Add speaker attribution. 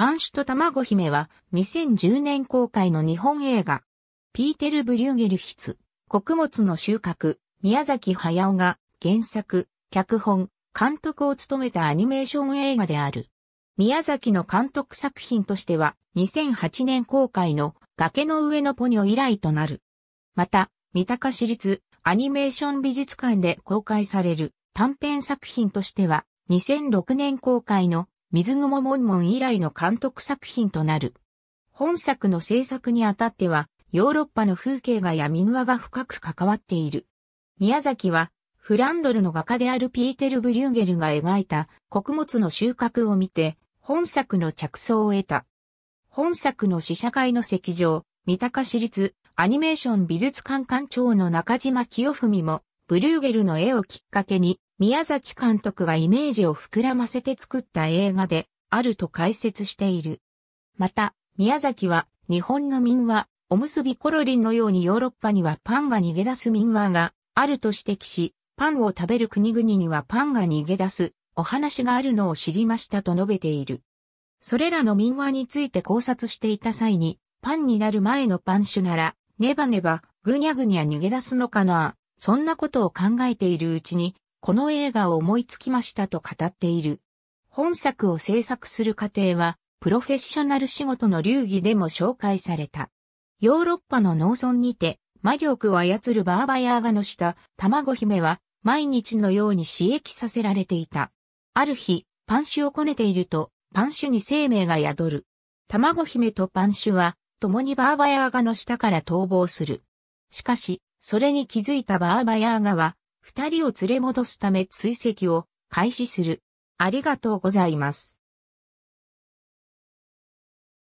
Speaker 1: パンシュと卵姫は2010年公開の日本映画。ピーテル・
Speaker 2: ブリューゲル筆、穀物の収穫、宮崎駿が原作、脚本、監督を務めたアニメーション映画である。宮崎の監督作品としては2008年公開の崖の上のポニョ以来となる。また、三鷹市立アニメーション美術館で公開される短編作品としては2006年公開の水雲門門以来の監督作品となる。本作の制作にあたっては、ヨーロッパの風景画や民話が深く関わっている。宮崎は、フランドルの画家であるピーテル・ブリューゲルが描いた穀物の収穫を見て、本作の着想を得た。本作の試写会の席上、三鷹市立アニメーション美術館館長の中島清文も、ブリューゲルの絵をきっかけに宮崎監督がイメージを膨らませて作った映画であると解説している。また、宮崎は日本の民話、おむすびコロリンのようにヨーロッパにはパンが逃げ出す民話があると指摘し、パンを食べる国々にはパンが逃げ出すお話があるのを知りましたと述べている。それらの民話について考察していた際に、パンになる前のパン種なら、ネバネバ、ぐにゃぐにゃ逃げ出すのかな、そんなことを考えているうちに、この映画を思いつきましたと語っている。本作を制作する過程は、プロフェッショナル仕事の流儀でも紹介された。ヨーロッパの農村にて、魔力を操るバーバヤーガの下、卵姫は、毎日のように刺激させられていた。ある日、パンシュをこねていると、パンシュに生命が宿る。卵姫とパンシュは、共にバーバヤーガの下から逃亡する。しかし、それに気づいたバーバヤーガは、二人を連れ戻すため追
Speaker 1: 跡を開始する。ありがとうございます。